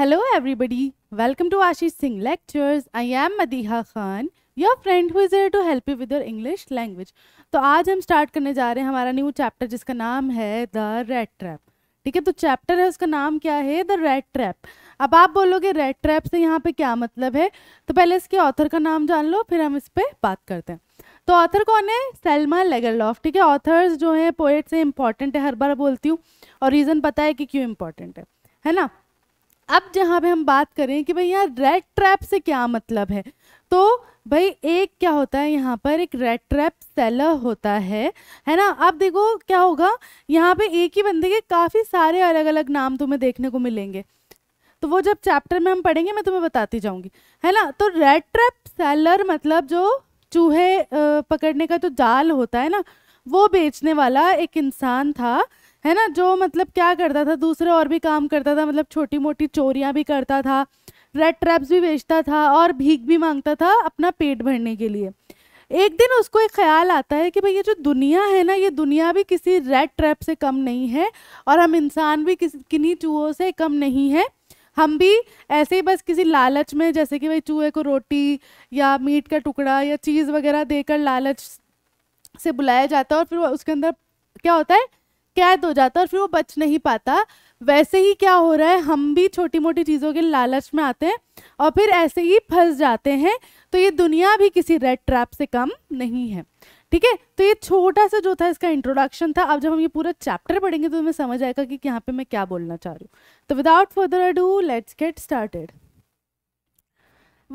Hello everybody, welcome to Ashish Singh Lectures. I am Madiha Khan, your friend who is here to help you with your English language. तो आज हम start करने जा रहे हैं हमारा न्यू chapter जिसका नाम है The Rat Trap. ठीक है तो चैप्टर है उसका नाम क्या है द रेड ट्रैप अब आप बोलोगे रेड ट्रैप से यहाँ पे क्या मतलब है तो पहले इसके ऑथर का नाम जान लो फिर हम इस पर बात करते हैं तो ऑथर कौन है सेलमा लेगरलॉफ ठीक है ऑथर्स जो हैं पोएट्स हैं इंपॉर्टेंट है हर बार बोलती हूँ और रीज़न पता है कि क्यों इंपॉर्टेंट है है ना अब जहाँ पे हम बात करें कि भाई यहाँ रेड ट्रैप से क्या मतलब है तो भाई एक क्या होता है यहाँ पर एक रेड ट्रैप सेलर होता है है ना अब देखो क्या होगा यहाँ पे एक ही बंदे के काफ़ी सारे अलग अलग नाम तुम्हें देखने को मिलेंगे तो वो जब चैप्टर में हम पढ़ेंगे मैं तुम्हें बताती जाऊँगी है ना तो रेड ट्रैप सेलर मतलब जो चूहे पकड़ने का जो जाल होता है ना वो बेचने वाला एक इंसान था है ना जो मतलब क्या करता था दूसरे और भी काम करता था मतलब छोटी मोटी चोरियाँ भी करता था रेड ट्रैप्स भी बेचता था और भीख भी मांगता था अपना पेट भरने के लिए एक दिन उसको एक ख्याल आता है कि भाई ये जो दुनिया है ना ये दुनिया भी किसी रेड ट्रैप से कम नहीं है और हम इंसान भी किसी किन्हीं चूहों से कम नहीं है हम भी ऐसे ही बस किसी लालच में जैसे कि भाई चूहे को रोटी या मीट का टुकड़ा या चीज़ वगैरह देकर लालच से बुलाया जाता है और फिर उसके अंदर क्या होता है कैद हो जाता है और फिर वो बच नहीं पाता वैसे ही क्या हो रहा है हम भी छोटी मोटी चीज़ों के लालच में आते हैं और फिर ऐसे ही फंस जाते हैं तो ये दुनिया भी किसी रेड ट्रैप से कम नहीं है ठीक है तो ये छोटा सा जो था इसका इंट्रोडक्शन था अब जब हम ये पूरा चैप्टर पढ़ेंगे तो हमें समझ आएगा कि यहाँ पे मैं क्या बोलना चाह रही हूँ तो without further do let's get started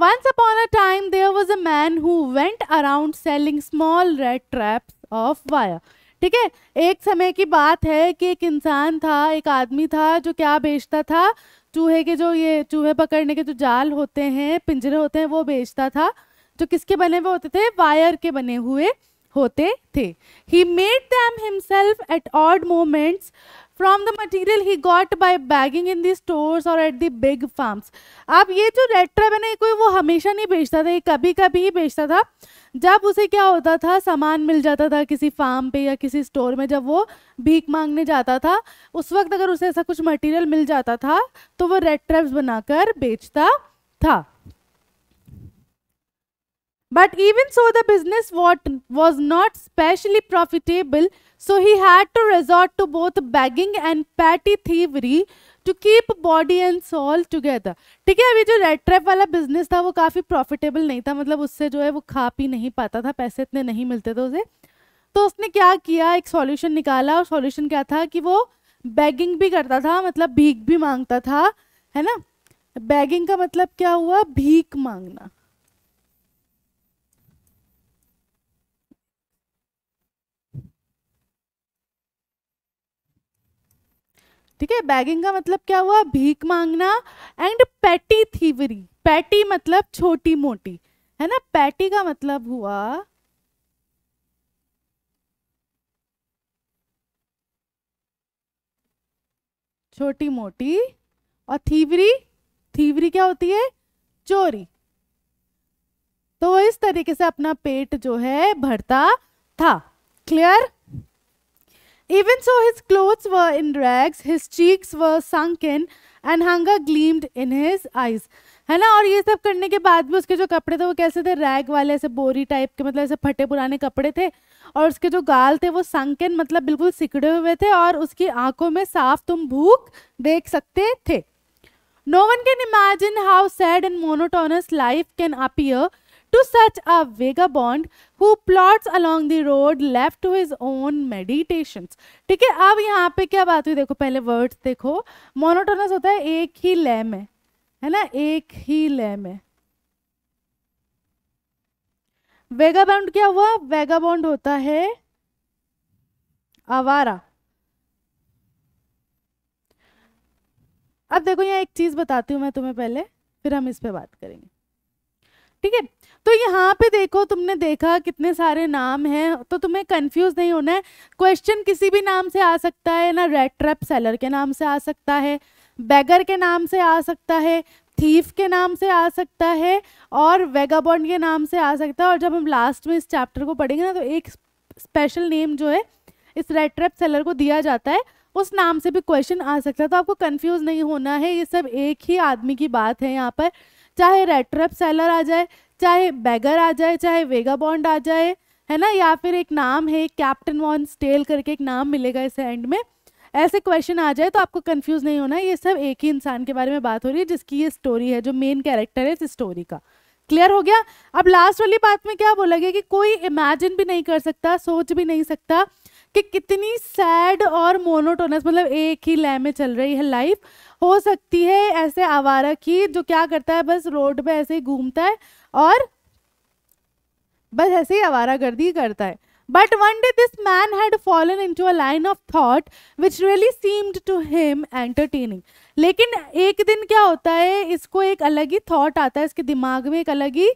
Once upon a time, there was a man who went around selling small red traps of wire. ठीक है एक समय की बात है कि एक इंसान था एक आदमी था जो क्या बेचता था चूहे के जो ये चूहे पकड़ने के जो जाल होते हैं पिंजरे होते हैं वो बेचता था जो किसके बने हुए होते थे वायर के बने हुए होते थे he made them himself at odd moments from the material he got by begging in the store और एट दी बिग फार्म आप ये जो रेड ट्रैप है ना कोई वो हमेशा नहीं बेचता था ये कभी कभी ही बेचता था जब उसे क्या होता था सामान मिल जाता था किसी फार्म पे या किसी स्टोर में जब वो भीख मांगने जाता था उस वक्त अगर उसे ऐसा कुछ मटीरियल मिल जाता था तो वो रेड ट्रैप्स बनाकर बेचता था But even so, the business was not specially profitable, so he had to resort to both begging and petty thievery to keep body and soul together. ठीक है अभी जो रेड ट्रैप वाला बिजनेस था वो काफ़ी प्रॉफिटेबल नहीं था मतलब उससे जो है वो खा पी नहीं पाता था पैसे इतने नहीं मिलते थे उसे तो उसने क्या किया एक सॉल्यूशन निकाला और सॉल्यूशन क्या था कि वो बैगिंग भी करता था मतलब भीख भी मांगता था है ना बैगिंग का मतलब क्या हुआ भीख मांगना ठीक है बैगिंग का मतलब क्या हुआ भीख मांगना एंड पैटी थीवरी पैटी मतलब छोटी मोटी है ना पैटी का मतलब हुआ छोटी मोटी और थीवरी थीवरी क्या होती है चोरी तो इस तरीके से अपना पेट जो है भरता था clear Even so, his clothes were in rags, his cheeks were sunken, and hunger gleamed in his eyes. है ना और ये सब करने के बाद में उसके जो कपड़े थे वो कैसे थे रैग वाले ऐसे बोरी टाइप के मतलब ऐसे फटे पुराने कपड़े थे और उसके जो गाल थे वो संकेन मतलब बिल्कुल सिकड़े हुए थे और उसकी आंखों में साफ तुम भूख देख सकते थे no one can imagine how sad and monotonous life can appear to such a vagabond who plots along the road left to his own meditations ठीक है अब यहाँ पे क्या बात हुई देखो पहले वर्ड्स देखो मोनोटोनस होता है एक ही लय में है ना एक ही लय में वेगाबॉन्ड क्या हुआ वेगाबॉन्ड होता है आवारा अब देखो यहाँ एक चीज बताती हूँ मैं तुम्हें पहले फिर हम इस पे बात करेंगे ठीक है तो यहाँ पे देखो तुमने देखा कितने सारे नाम हैं तो तुम्हें कंफ्यूज नहीं होना है क्वेश्चन किसी भी नाम से आ सकता है ना रेड ट्रैप सेलर के नाम से आ सकता है बैगर के नाम से आ सकता है थीफ के नाम से आ सकता है और वेगाबॉन्ड के नाम से आ सकता है और जब हम लास्ट में इस चैप्टर को पढ़ेंगे ना तो एक स्पेशल नेम जो है इस रेड ट्रैप सेलर को दिया जाता है उस नाम से भी क्वेश्चन आ सकता है तो आपको कंफ्यूज नहीं होना है ये सब एक ही आदमी की बात है यहाँ पर चाहे रेट्रप सेलर आ जाए चाहे बैगर आ जाए चाहे वेगा बॉन्ड आ जाए है ना या फिर एक नाम है कैप्टन वॉन स्टेल करके एक नाम मिलेगा इस एंड में ऐसे क्वेश्चन आ जाए तो आपको कंफ्यूज नहीं होना ये सब एक ही इंसान के बारे में बात हो रही है जिसकी ये स्टोरी है जो मेन कैरेक्टर है इस स्टोरी का क्लियर हो गया अब लास्ट वाली बात में क्या बोला गया कि कोई इमेजिन भी नहीं कर सकता सोच भी नहीं सकता कि कितनी सैड और मोनोटोनस मतलब एक ही लय में चल रही है लाइफ हो सकती है ऐसे आवारा की जो क्या करता है बस रोड पे ऐसे ही घूमता है और बस ऐसे ही आवारा गर्दी करता है but one day this man had fallen into a line of thought which really seemed to him entertaining लेकिन एक दिन क्या होता है इसको एक अलग ही थॉट आता है इसके दिमाग में एक अलग ही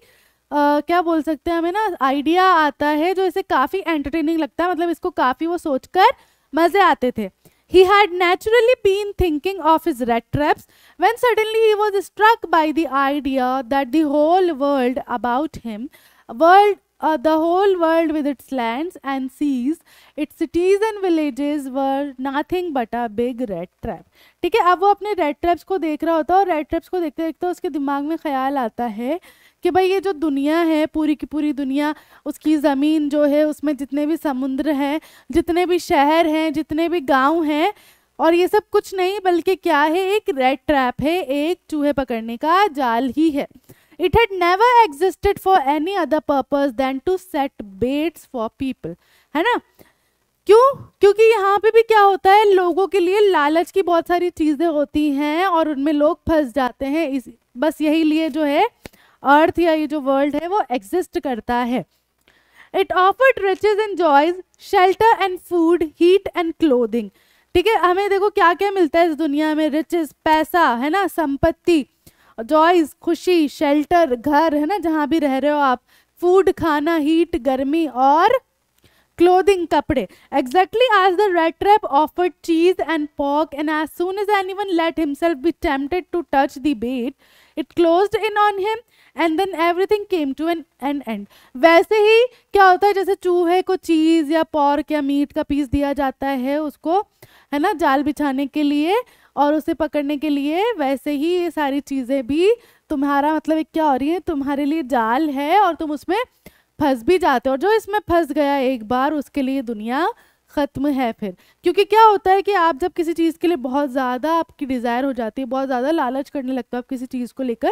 Uh, क्या बोल सकते हैं हमें ना आइडिया आता है जो इसे काफ़ी एंटरटेनिंग लगता है मतलब इसको काफ़ी वो सोचकर मज़े आते थे He had naturally been thinking of his rat traps when suddenly he was struck by the idea that the whole world about him, world, uh, the whole world with its lands and seas, its cities and villages were nothing but a big rat trap. ठीक है अब वो अपने red traps को देख रहा होता है और रेड ट्रैप्स को देखते देखते उसके दिमाग में ख्याल आता है uh, कि भाई ये जो दुनिया है पूरी की पूरी दुनिया उसकी ज़मीन जो है उसमें जितने भी समुद्र हैं जितने भी शहर हैं जितने भी गांव हैं और ये सब कुछ नहीं बल्कि क्या है एक रेड ट्रैप है एक चूहे पकड़ने का जाल ही है it had never existed for any other purpose than to set baits for people है ना क्यों क्योंकि यहाँ पे भी क्या होता है लोगों के लिए लालच की बहुत सारी चीज़ें होती हैं और उनमें लोग फंस जाते हैं इस बस यही लिए जो है अर्थ या ये जो वर्ल्ड है वो एग्जिस्ट करता है it offered riches and joys shelter and food heat and clothing ठीक है हमें देखो क्या क्या मिलता है इस दुनिया में रिचेज पैसा है ना संपत्ति जॉयज खुशी शेल्टर घर है ना जहाँ भी रह रहे हो आप फूड खाना हीट गर्मी और क्लोदिंग कपड़े exactly as the rat trap offered cheese and pork and as soon as anyone let himself be tempted to touch the bait it closed in on him and then everything came to an end and वैसे ही क्या होता है जैसे चूहे को चीज़ या pork या मीट का पीस दिया जाता है उसको है ना जाल बिछाने के लिए और उसे पकड़ने के लिए वैसे ही ये सारी चीज़ें भी तुम्हारा मतलब एक क्या हो रही है तुम्हारे लिए जाल है और तुम उसमें फंस भी जाते हो और जो इसमें फंस गया एक बार उसके लिए दुनिया ख़त्म है फिर क्योंकि क्या होता है कि आप जब किसी चीज़ के लिए बहुत ज़्यादा आपकी डिज़ायर हो जाती है बहुत ज़्यादा लालच करने लगता है आप किसी चीज़ को लेकर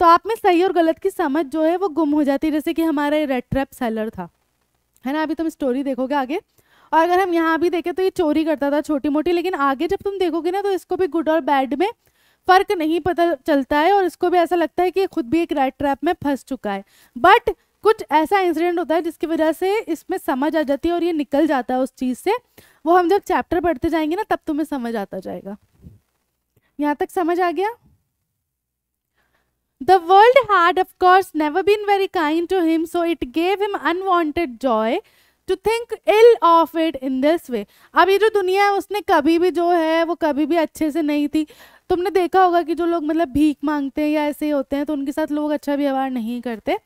तो आप में सही और गलत की समझ जो है वो गुम हो जाती है जैसे कि हमारा ये रेड ट्रैप सेलर था है ना अभी तुम स्टोरी देखोगे आगे और अगर हम यहाँ भी देखें तो ये चोरी करता था छोटी मोटी लेकिन आगे जब तुम देखोगे ना तो इसको भी गुड और बैड में फर्क नहीं पता चलता है और इसको भी ऐसा लगता है कि खुद भी एक रेड ट्रैप में फंस चुका है बट कुछ ऐसा इंसिडेंट होता है जिसकी वजह से इसमें समझ आ जाती है और ये निकल जाता है उस चीज़ से वो हम जब चैप्टर पढ़ते जाएंगे ना तब तुम्हें समझ आता जाएगा यहाँ तक समझ आ गया The world had, of course, never been very kind to him, so it gave him unwanted joy to think ill of it in this way. अब ये जो दुनिया है उसने कभी भी जो है वो कभी भी अच्छे से नहीं थी तुमने देखा होगा कि जो लोग मतलब भीख मांगते हैं या ऐसे ही होते हैं तो उनके साथ लोग अच्छा व्यवहार नहीं करते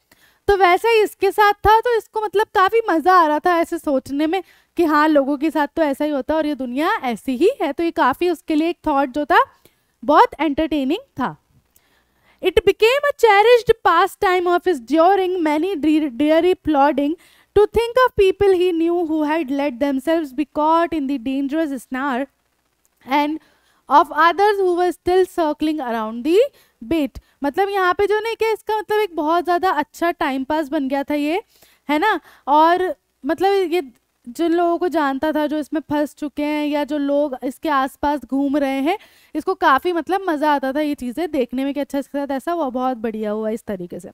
तो वैसा ही इसके साथ था तो इसको मतलब काफ़ी मज़ा आ रहा था ऐसे सोचने में कि हाँ लोगों के साथ तो ऐसा ही होता है और ये दुनिया ऐसी ही है तो ये काफ़ी उसके लिए एक थाट जो था बहुत एंटरटेनिंग था It became a cherished pastime of his during many dreary plodding to think of people he knew who had let themselves be caught in the dangerous snare and of others who were still circling around the bait. मतलब यहाँ पे जो नहीं क्या इसका मतलब एक बहुत ज़्यादा अच्छा टाइम पास बन गया था ये है ना और मतलब ये जिन लोगों को जानता था जो इसमें फंस चुके हैं या जो लोग इसके आसपास घूम रहे हैं इसको काफ़ी मतलब मज़ा आता था ये चीज़ें देखने में कि अच्छा इसके साथ ऐसा हुआ बहुत बढ़िया हुआ इस तरीके से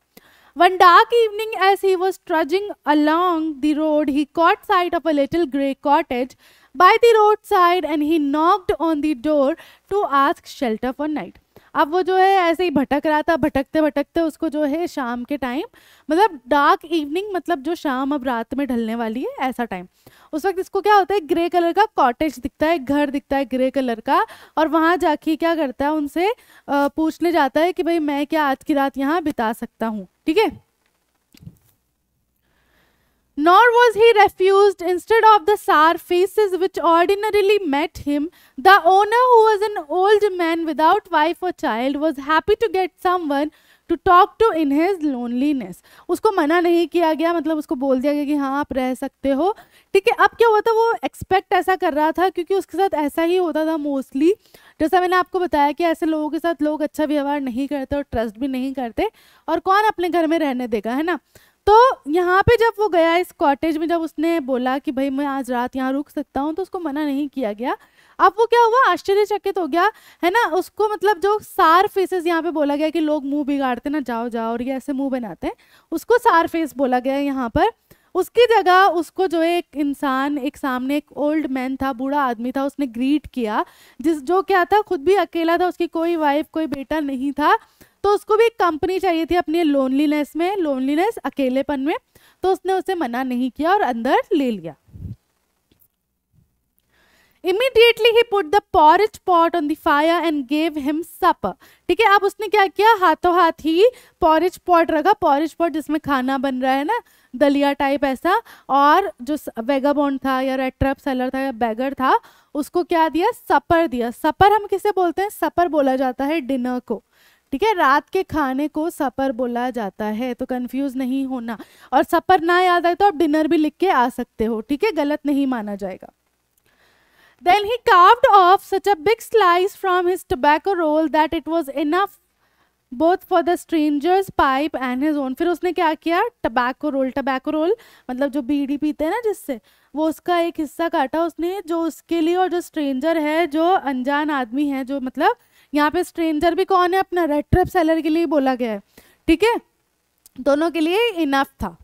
one dark evening as he was trudging along the road he caught sight of a little grey cottage by the road side and he knocked on the door to ask shelter for night अब वो जो है ऐसे ही भटक रहा था भटकते भटकते उसको जो है शाम के टाइम मतलब डार्क इवनिंग मतलब जो शाम अब रात में ढलने वाली है ऐसा टाइम उस वक्त इसको क्या होता है ग्रे कलर का कॉटेज दिखता है घर दिखता है ग्रे कलर का और वहाँ जाके क्या करता है उनसे पूछने जाता है कि भाई मैं क्या आज की रात यहाँ बिता सकता हूँ ठीक है Nor was he refused. Instead of the sour faces which ordinarily met him, the owner, who was an old man without wife or child, was happy to get someone to talk to in his loneliness उसको मना नहीं किया गया मतलब उसको बोल दिया गया कि हाँ आप रह सकते हो ठीक है अब क्या हुआ था वो एक्सपेक्ट ऐसा कर रहा था क्योंकि उसके साथ ऐसा ही होता था मोस्टली जैसा मैंने आपको बताया कि ऐसे लोगों के साथ लोग अच्छा व्यवहार नहीं करते और ट्रस्ट भी नहीं करते और कौन अपने घर में रहने देगा है ना तो यहाँ पे जब वो गया इस कॉटेज में जब उसने बोला कि भाई मैं आज रात यहाँ रुक सकता हूँ तो उसको मना नहीं किया गया अब वो क्या हुआ आश्चर्यचकित हो गया है ना उसको मतलब जो सार फेसेस यहाँ पे बोला गया कि लोग मुंह बिगाड़ते ना जाओ जाओ और ये ऐसे मुंह बनाते हैं उसको सार फेस बोला गया यहाँ पर उसकी जगह उसको जो है एक इंसान एक सामने एक ओल्ड मैन था बूढ़ा आदमी था उसने ग्रीट किया जिस जो क्या था खुद भी अकेला था उसकी कोई वाइफ कोई बेटा नहीं था तो उसको भी एक कंपनी चाहिए थी अपनी लोनलीनेस में लोनलीनेस अकेलेपन में तो उसने उसे मना नहीं किया और अंदर ले लिया immediately he put the porridge pot on the fire and gave him supper ठीक है अब उसने क्या किया हाथों हाथ ही पॉरिज पॉट रखा पॉरिज पॉट जिसमें खाना बन रहा है ना दलिया टाइप ऐसा और जो वेगाबॉन्ड था या रेड ट्रैप सेलर था या बैगर था उसको क्या दिया सपर दिया सपर हम किसे बोलते हैं सपर बोला जाता है डिनर को ठीक है रात के खाने को सपर बोला जाता है तो कंफ्यूज नहीं होना और सपर ना याद आए तो आप डिनर भी लिख के आ सकते हो ठीक है गलत नहीं माना जाएगा then he carved off such a big slice from his tobacco roll that it was enough both for the stranger's pipe and his फिर उसने क्या किया टबैको रोल टबैको रोल मतलब जो बीड़ी पीते हैं ना जिससे वो उसका एक हिस्सा काटा उसने जो उसके लिए और जो स्ट्रेंजर है जो अनजान आदमी है जो मतलब यहाँ पे स्ट्रेंजर भी कौन है अपना रेड ट्रिप सेलर के लिए बोला गया है ठीक है दोनों के लिए इनफ था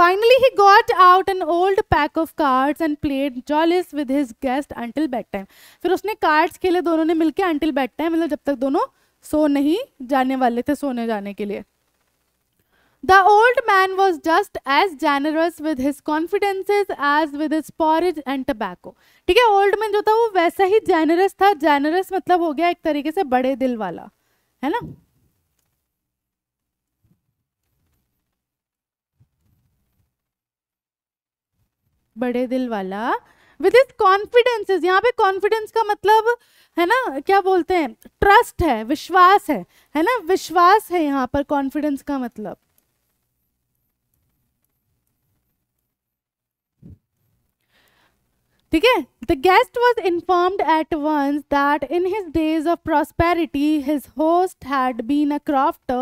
Finally, he got out an old pack of cards and played jollies with his guest until bedtime. फिर उसने कार्ड्स खेले दोनों ने मिलके until bedtime मतलब जब तक दोनों सो नहीं जाने वाले थे सोने जाने के लिए The old man was just as generous with his confidences as with his porridge and tobacco. ठीक है ओल्ड मैन जो था वो वैसा ही जेनरस था जेनरस मतलब हो गया एक तरीके से बड़े दिल वाला है ना बड़े दिल वाला विद इज कॉन्फिडेंसेज यहाँ पे कॉन्फिडेंस का मतलब है ना क्या बोलते हैं ट्रस्ट है विश्वास है है ना विश्वास है यहाँ पर कॉन्फिडेंस का मतलब ठीक है the guest was informed at once that in his days of prosperity his host had been a crofter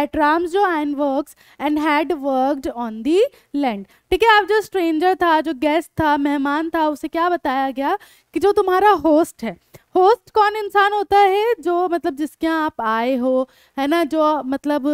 at Ramsjö and work and had worked on the land ठीक है आप जो स्ट्रेंजर था जो गेस्ट था मेहमान था उसे क्या बताया गया कि जो तुम्हारा होस्ट है होस्ट कौन इंसान होता है जो मतलब जिसके यहाँ आप आए हो है ना जो मतलब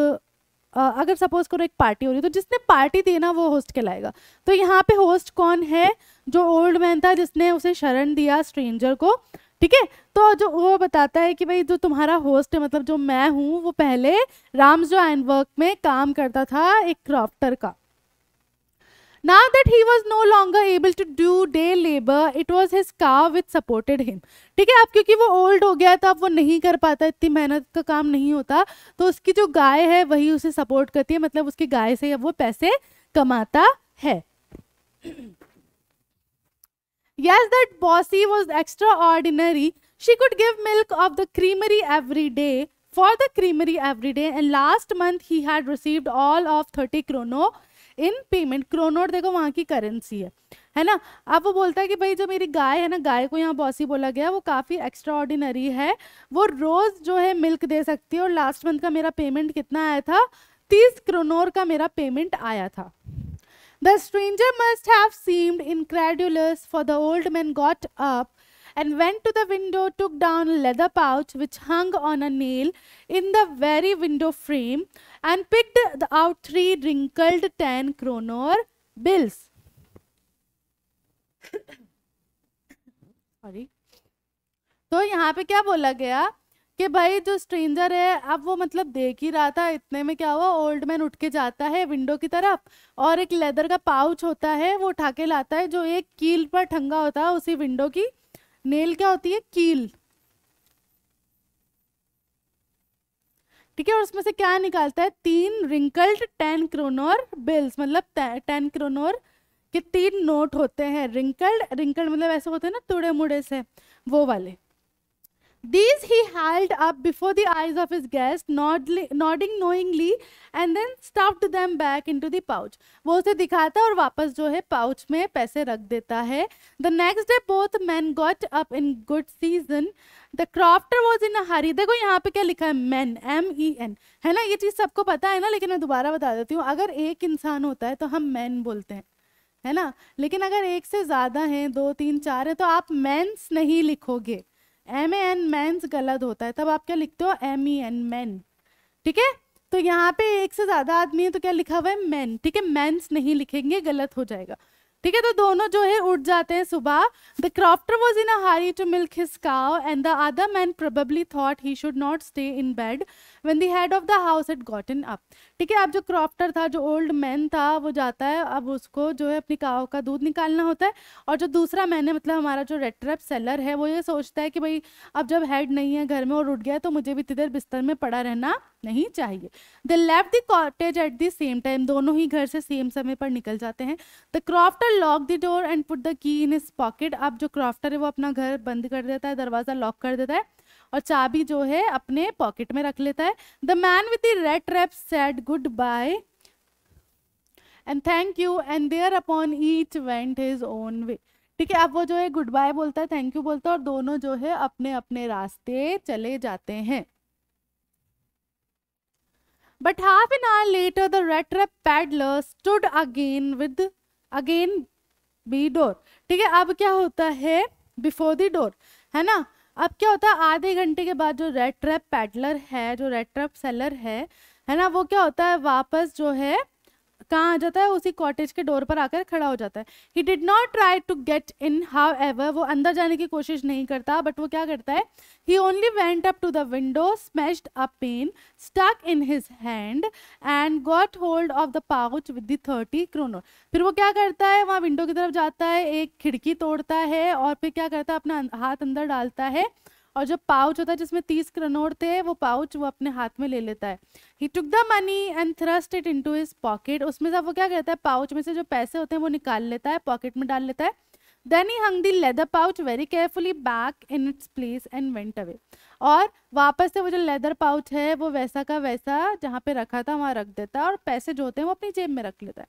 Uh, अगर सपोज करो एक पार्टी हो रही है तो जिसने पार्टी दी ना वो होस्ट कहलाएगा तो यहाँ पे होस्ट कौन है जो ओल्ड मैन था जिसने उसे शरण दिया स्ट्रेंजर को ठीक है तो जो वो बताता है कि भाई जो तुम्हारा होस्ट है मतलब जो मैं हूँ वो पहले राम जो एंडवर्क में काम करता था एक क्राफ्टर का now that he was no longer able to do day labor it was his cow which supported him ठीक है अब क्योंकि वो ओल्ड हो गया तो अब वो नहीं कर पाता इतनी मेहनत का काम नहीं होता तो उसकी जो गाय है वही उसे सपोर्ट करती है मतलब उसकी गाय से अब वो पैसे कमाता है Yes, that bossy was extraordinary. She could give milk of the creamery every day, for the creamery every day. And last month he had received all of 30 krono in payment kronor देखो वहाँ की currency है है ना अब वो बोलता है कि भाई जो मेरी गाय है ना गाय को यहाँ बॉसी बोला गया वो काफ़ी एक्स्ट्रा है वो रोज़ जो है मिल्क दे सकती है और लास्ट मंथ का मेरा पेमेंट कितना आया था तीस क्रोनोर का मेरा पेमेंट आया था The stranger must have seemed incredulous, for the old man got up and went to the window, took down a leather pouch which hung on a nail in the very window frame, and picked out three wrinkled 10 kroner bills. Sorry. तो यहाँ पे क्या बोला गया कि भाई जो stranger है अब वो मतलब देख ही रहा था इतने में क्या हुआ ओल्ड मैन उठ के जाता है विंडो की तरफ और एक लेदर का पाउच होता है वो उठा के लाता है जो एक कील पर ठंगा होता है उसी विंडो की नेल क्या होती है कील ठीक है और उसमें से क्या निकालता है तीन रिंकल्ड टेन क्रोनोर बिल्स मतलब टेन क्रोनोर के तीन नोट होते हैं रिंकल्ड रिंकल्ड मतलब ऐसे होते हैं ना तुड़े मुड़े से वो वाले These he held up before the eyes of his guest, nodding nodding knowingly, and then stuffed them back into the pouch. wo उसे dikhata aur wapas jo hai pouch mein paise rakh deta hai The next day both men got up in good season. The crofter was in a hurry. dekho yahan pe kya likha hai men M E N hai na ye cheez sabko pata hai na lekin main dobara bata deti hu agar ek insaan hota hai to hum men bolte hain है ना लेकिन अगर एक से ज़्यादा हैं दो तीन चार हैं तो आप मेंस नहीं लिखोगे एम ए एन मैंस गलत होता है तब आप क्या लिखते हो एम ई एन मैन ठीक है तो यहाँ पे एक से ज़्यादा आदमी है तो क्या लिखा हुआ है मैन ठीक है मैंस नहीं लिखेंगे गलत हो जाएगा ठीक है तो दोनों जो है उठ जाते हैं सुबह the crofter was in a hurry to milk his cow and the other man probably thought he should not stay in bed when the head of the house got in up ठीक है अब जो crofter था जो old man था वो जाता है अब उसको जो है अपनी काव का दूध निकालना होता है और जो दूसरा मैन है मतलब हमारा जो रेट्रैप सेलर है वो ये सोचता है कि भाई अब जब हेड नहीं है घर में और उठ गया तो मुझे भी तिधर बिस्तर में पड़ा रहना नहीं चाहिए द लेव the cottage at the same time दोनों ही घर से सेम समय पर निकल जाते हैं the crofter locked the door and put the key in is pocket अब जो क्रॉफ्टर है वो अपना घर बंद कर देता है दरवाज़ा लॉक कर देता है और चाबी जो है अपने पॉकेट में रख लेता है the man with the rat trap said goodbye and thank you and thereupon each went his own way ठीक है अब वो जो है गुड बाय बोलता है थैंक यू बोलता है और दोनों जो है अपने अपने रास्ते चले जाते हैं But half an hour later, the rat trap peddler stood again with again be door ठीक है अब क्या होता है बिफोर द डोर है ना अब क्या होता है आधे घंटे के बाद जो रेड ट्रैप पैडलर है जो रेड ट्रैप सेलर है है ना वो क्या होता है वापस जो है कहाँ आ जाता है उसी कॉटेज के डोर पर आकर खड़ा हो जाता है he did not try to get in however वो अंदर जाने की कोशिश नहीं करता बट वो क्या करता है he only went up to the window smashed a pane stuck in his hand and got hold of the pouch with the thirty kronor फिर वो क्या करता है वहाँ विंडो की तरफ जाता है एक खिड़की तोड़ता है और फिर क्या करता है अपना हाथ अंदर डालता है और जो पाउच होता है जिसमें तीस करोड़ थे वो पाउच वो अपने हाथ में ले लेता है he took the money and thrust it into his pocket उसमें से वो क्या करता है पाउच में से जो पैसे होते हैं वो निकाल लेता है पॉकेट में डाल लेता है then he hung the leather pouch very carefully back in its place and went away और वापस से वो जो लेदर पाउच है वो वैसा का वैसा जहाँ पे रखा था वहाँ रख देता है और पैसे जो होते हैं वो अपनी जेब में रख लेता है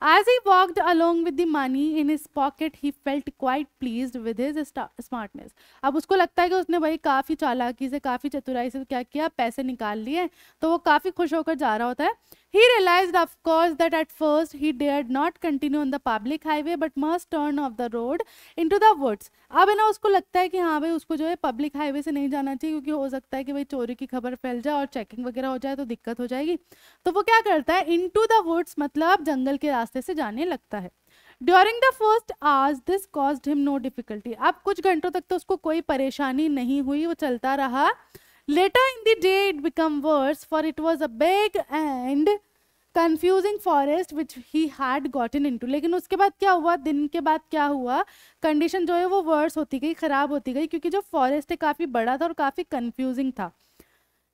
As he walked along with the money in his pocket, he felt quite pleased with his smartness. अब उसको लगता है कि उसने भाई काफ़ी चालाकी से काफ़ी चतुराई से क्या किया पैसे निकाल लिए तो वो काफ़ी खुश होकर जा रहा होता है He realized, of course, that at first he dared not continue on the public highway but must turn off the road into the woods. अब है ना उसको लगता है कि हाँ भाई उसको जो है पब्लिक हाईवे से नहीं जाना चाहिए क्योंकि हो सकता है कि भाई चोरी की खबर फैल जाए और चेकिंग वगैरह हो जाए तो दिक्कत हो जाएगी तो वो क्या करता है इनटू द वुड्स मतलब जंगल के रास्ते से जाने लगता है during the first hours this caused him no difficulty अब कुछ घंटों तक तो उसको कोई परेशानी नहीं हुई वो चलता रहा Later in the day it became worse, for it was a big and confusing forest which he had gotten into लेकिन उसके बाद क्या हुआ दिन के बाद क्या हुआ कंडीशन जो है वो वर्स होती गई ख़राब होती गई क्योंकि जो फॉरेस्ट है काफ़ी बड़ा था और काफ़ी कंफ्यूजिंग था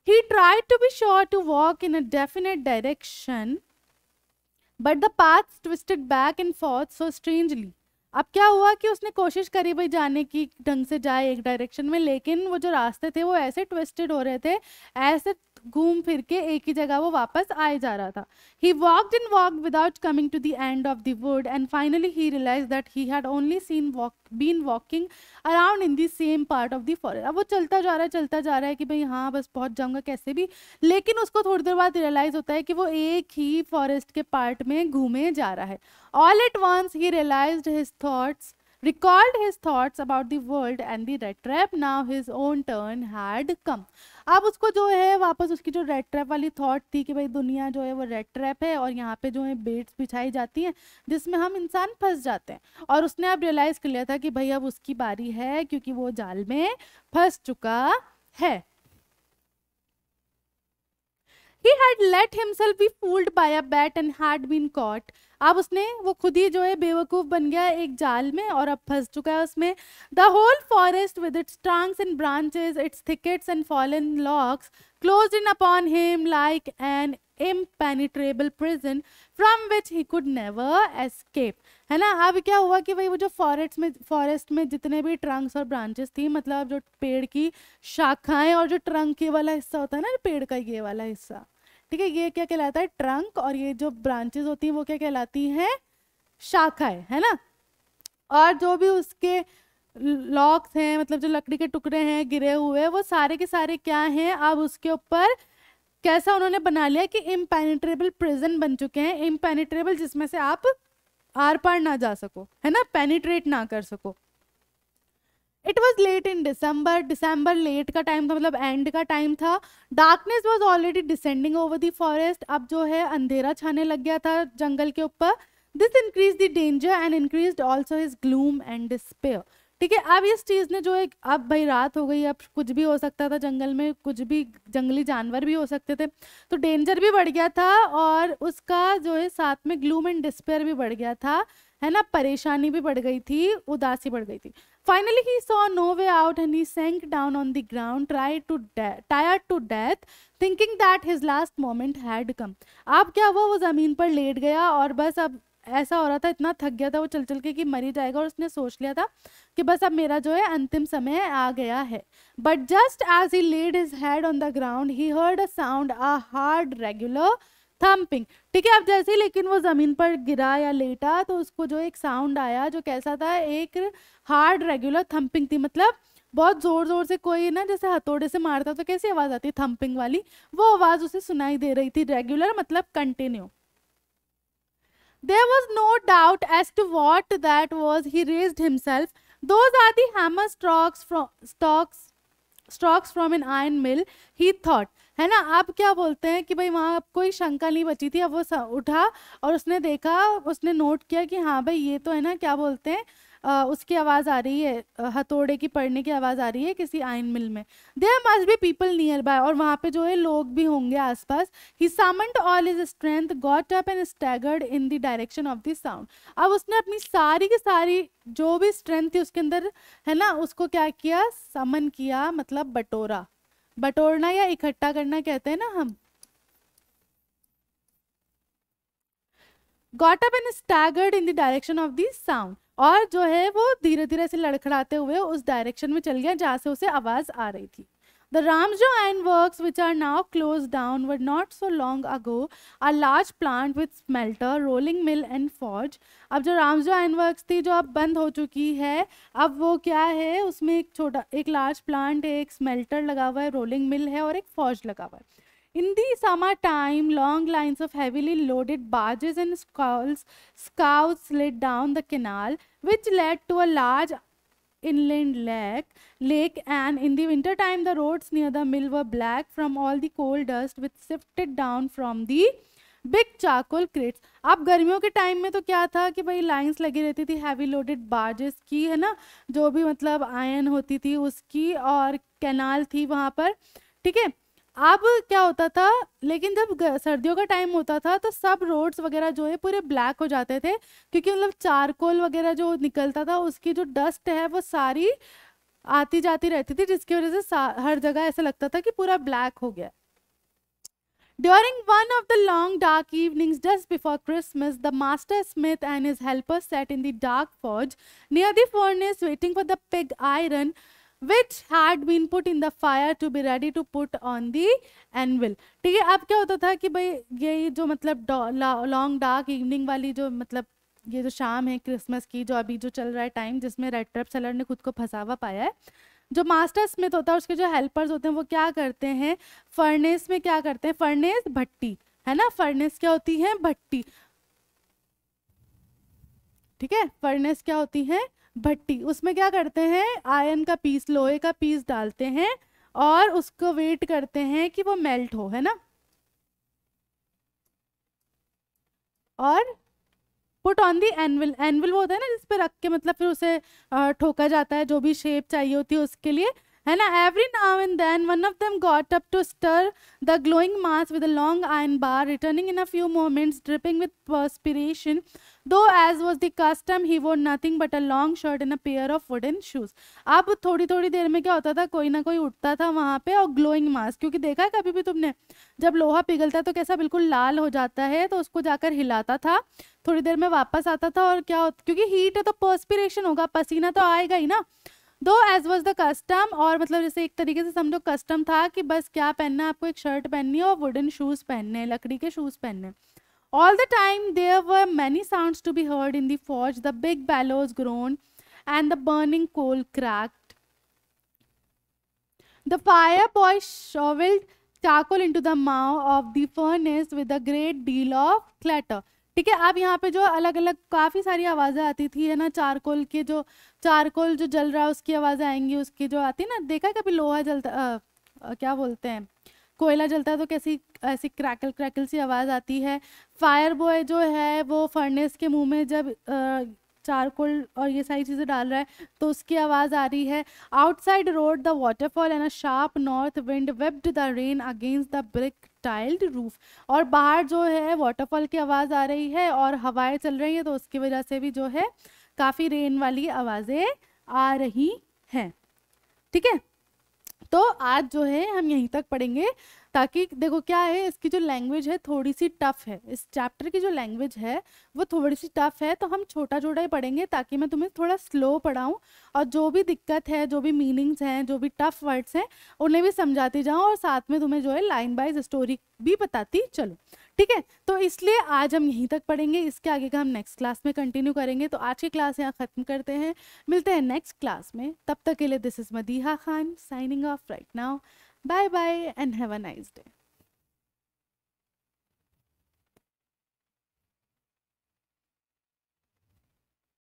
he try to be sure to walk in a definite direction but the path twisted back and forth so strangely अब क्या हुआ कि उसने कोशिश करी भाई जाने की ढंग से जाए एक डायरेक्शन में लेकिन वो जो रास्ते थे वो ऐसे ट्विस्टेड हो रहे थे ऐसे घूम फिर के एक ही जगह वो वापस आए जा रहा था he walked in walk without coming to the end of the wood and finally he realise that he had only seen walk been walking around in the same part of the forest अब वो चलता जा रहा है चलता जा रहा है कि भाई हाँ बस पहुँच जाऊँगा कैसे भी लेकिन उसको थोड़ी देर बाद रियलाइज़ होता है कि वो एक ही फॉरेस्ट के पार्ट में घूमे जा रहा है all at once he realise his thoughts recalled his thoughts about the world and the rat trap now his own turn had come अब उसको जो है वापस उसकी जो रेड ट्रैप वाली थॉट थी कि भाई दुनिया जो है वो रेड ट्रैप है और यहाँ पे जो है बेट्स बिछाई जाती हैं जिसमें हम इंसान फंस जाते हैं और उसने अब रियलाइज़ कर लिया था कि भाई अब उसकी बारी है क्योंकि वो जाल में फंस चुका है he had let himself be fooled by a bait and had been caught अब उसने वो खुद ही जो है बेवकूफ़ बन गया एक जाल में और अब फंस चुका है उसमें the whole forest with its trunks and branches its thickets and fallen logs closed in upon him like an impenetrable prison from which he could never escape है ना अब क्या हुआ कि भाई वो जो फॉरेस्ट में फॉरेस्ट में जितने भी ट्रंक्स और ब्रांचेस थी मतलब जो पेड़ की शाखाएं और जो ट्रंक ये वाला हिस्सा होता है ना पेड़ का ये वाला हिस्सा ठीक है ये क्या कहलाता है ट्रंक और ये जो ब्रांचेस होती हैं वो क्या कहलाती हैं शाखाएं है, ना और जो भी उसके लॉक्स हैं मतलब जो लकड़ी के टुकड़े हैं गिरे हुए वो सारे के सारे क्या हैं अब उसके ऊपर कैसा उन्होंने बना लिया कि इम्पेनिट्रेबल प्रिजन बन चुके हैं इम्पेनिट्रेबल जिसमें से आप आर पार ना जा सको है ना पेनिट्रेट ना कर सको it was late in December December late का टाइम था मतलब एंड का टाइम था darkness was already descending over the forest अब जो है अंधेरा छाने लग गया था जंगल के ऊपर this increase the danger and increase also his gloom and despair ठीक है अब इस चीज़ ने जो है अब भाई रात हो गई अब कुछ भी हो सकता था जंगल में कुछ भी जंगली जानवर भी हो सकते थे तो डेंजर भी बढ़ गया था और उसका जो है साथ में ग्लूम एंड डिस्पेयर भी बढ़ गया था है ना परेशानी भी बढ़ गई थी उदासी बढ़ गई थी Finally, he saw no way out and he sank down on the ground, tried to tired to death, thinking that his last moment had come. आप क्या हुआ वो ज़मीन पर लेट गया और बस अब ऐसा हो रहा था इतना थक गया था वो चल चल के कि मरी जाएगा और उसने सोच लिया था कि बस अब मेरा जो है अंतिम समय आ गया है but just as he laid his head on the ground he heard a sound a hard regular thumping ठीक है अब जैसे ही लेकिन वो ज़मीन पर गिरा या लेटा तो उसको जो एक साउंड आया जो कैसा था एक हार्ड रेगुलर थम्पिंग थी मतलब बहुत ज़ोर ज़ोर से कोई ना जैसे हथौड़े से मारता तो कैसी आवाज़ आती है थम्पिंग वाली वो आवाज़ उसे सुनाई दे रही थी रेगुलर मतलब continue there was no doubt as to what that was he raised himself those are the strokes strokes from an iron mill he thought है ना आप क्या बोलते हैं कि भाई वहाँ कोई शंका नहीं बची थी अब वो उठा और उसने देखा उसने नोट किया कि हाँ भाई ये तो है ना क्या बोलते हैं आ, उसकी आवाज़ आ रही है हथौड़े की पड़ने की आवाज़ आ रही है किसी आयन मिल में there must be people nearby और वहाँ पे जो है लोग भी होंगे आसपास he summoned all his strength got up and staggered in the direction of the sound अब उसने अपनी सारी की सारी जो भी स्ट्रेंथ थी उसके अंदर है ना उसको क्या किया समन किया मतलब बटोरा बटोरना या इकट्ठा करना कहते हैं ना हम got up and staggered in the direction of the sound और जो है वो धीरे धीरे से लड़खड़ाते हुए उस डायरेक्शन में चल गया जहां से उसे आवाज़ आ रही थी The Ramjo ironworks, which are now closed down, were not so long ago a large plant with smelter, rolling mill and forge. अब जो रामजो आयनवर्क्स थी जो अब बंद हो चुकी है अब वो क्या है उसमें एक छोटा एक लार्ज प्लांट है एक स्मेल्टर लगा हुआ है रोलिंग मिल है और एक फौज लगा हुआ है In the summer time, long lines of heavily loaded barges and sculls, scows slid down the canal, which led to a large inland lake, lake and in the winter time the roads near the mill were black from all the coal dust which sifted down from the big charcoal crates अब गर्मियों के time में तो क्या था कि भाई lines लगी रहती थी हैवी लोडेड बार्जेस की है ना जो भी मतलब आयन होती थी उसकी और कैनाल थी वहाँ पर ठीक है अब क्या होता था लेकिन जब सर्दियों का टाइम होता था तो सब रोड्स वगैरह जो है पूरे ब्लैक हो जाते थे क्योंकि मतलब चारकोल वगैरह जो निकलता था उसकी जो डस्ट है वो सारी आती जाती रहती थी जिसकी वजह से हर जगह ऐसा लगता था कि पूरा ब्लैक हो गया during one of the long dark evening just before Christmas the master smith and his helper sat in the forge near the for the pig iron which had been put in the fire to be ready to put on the anvil ठीक है अब क्या होता था कि भाई ये जो मतलब लॉन्ग डार्क इवनिंग वाली जो मतलब ये जो शाम है क्रिसमस की जो अभी जो चल रहा है टाइम जिसमें रेड ट्रैप सेलर ने खुद को फंसावा पाया है जो मास्टर स्मिथ होता है उसके जो हेल्पर्स होते हैं वो क्या करते हैं फर्नेस में क्या करते हैं फर्नेस भट्टी है ना फर्नेस क्या होती है भट्टी ठीक है फर्नेस क्या होती है भट्टी उसमें क्या करते हैं आयन का पीस लोहे का पीस डालते हैं और उसको वेट करते हैं कि वो मेल्ट हो है ना और put on the anvil anvil वो होता है ना जिस पर रख के मतलब फिर उसे ठोका जाता है जो भी शेप चाहिए होती है उसके लिए And every now and then, one of them got up to stir the glowing mass with a long iron bar, returning in a few moments, dripping with perspiration. Though, as was the custom, he wore nothing but a long shirt and a pair of wooden shoes. अब थोड़ी थोड़ी देर में क्या होता था कोई ना कोई उठता था वहाँ पे और ग्लोइंग मास क्योंकि देखा है कभी भी तुमने जब लोहा पिघलता है तो कैसा बिल्कुल लाल हो जाता है तो उसको जाकर हिलाता था थोड़ी देर में वापस आता था और क्या होता क्योंकि हीट है तो पर्सपिरेशन होगा पसीना तो आएगा ही ना दो एज वॉज द कस्टम और मतलब जैसे एक तरीके से समझो कस्टम था कि बस क्या पहनना है आपको एक शर्ट पहननी है और वुडन शूज़ पहनने हैं लकड़ी के शूज़ पहनने all the time there were many sound to be heard in the forge the big bellows groan and the burning coal cracked the fire boy shovelled charcoal into the maw of the furnace with a great deal of clatter. ठीक है अब यहाँ पे जो अलग अलग काफ़ी सारी आवाज़ें आती थी है ना चारकोल के जो चारकोल जो जल रहा है उसकी आवाज आएंगी उसकी जो आती ना देखा कभी लोहा जलता आ, आ, क्या बोलते हैं कोयला जलता है तो कैसी ऐसी क्रैकल क्रैकल सी आवाज़ आती है फायर बॉय जो है वो फर्नेस के मुंह में जब आ, चारकोल और ये सारी चीज़ें डाल रहा है तो उसकी आवाज़ आ रही है outside roared the waterfall and a sharp north wind whipped the rain against the brick tiled roof और बाहर जो है वाटरफॉल की आवाज़ आ रही है और हवाएं चल रही हैं तो उसकी वजह से भी जो है काफ़ी रेन वाली आवाज़ें आ रही हैं ठीक है तो आज जो है हम यहीं तक पढ़ेंगे ताकि देखो क्या है इसकी जो लैंग्वेज है थोड़ी सी टफ है इस चैप्टर की जो लैंग्वेज है वो थोड़ी सी टफ है तो हम छोटा छोटा ही पढ़ेंगे ताकि मैं तुम्हें थोड़ा स्लो पढ़ाऊँ और जो भी दिक्कत है जो भी मीनिंग्स हैं जो भी टफ वर्ड्स हैं उन्हें भी समझाती जाऊँ और साथ में तुम्हें जो है लाइन बाइज स्टोरी भी बताती चलो ठीक है तो इसलिए आज हम यहीं तक पढ़ेंगे इसके आगे का हम नेक्स्ट क्लास में कंटिन्यू करेंगे तो आज की क्लास यहाँ ख़त्म करते हैं मिलते हैं नेक्स्ट क्लास में तब तक के लिए this is Madiha Khan signing off right now Bye bye and have a nice day.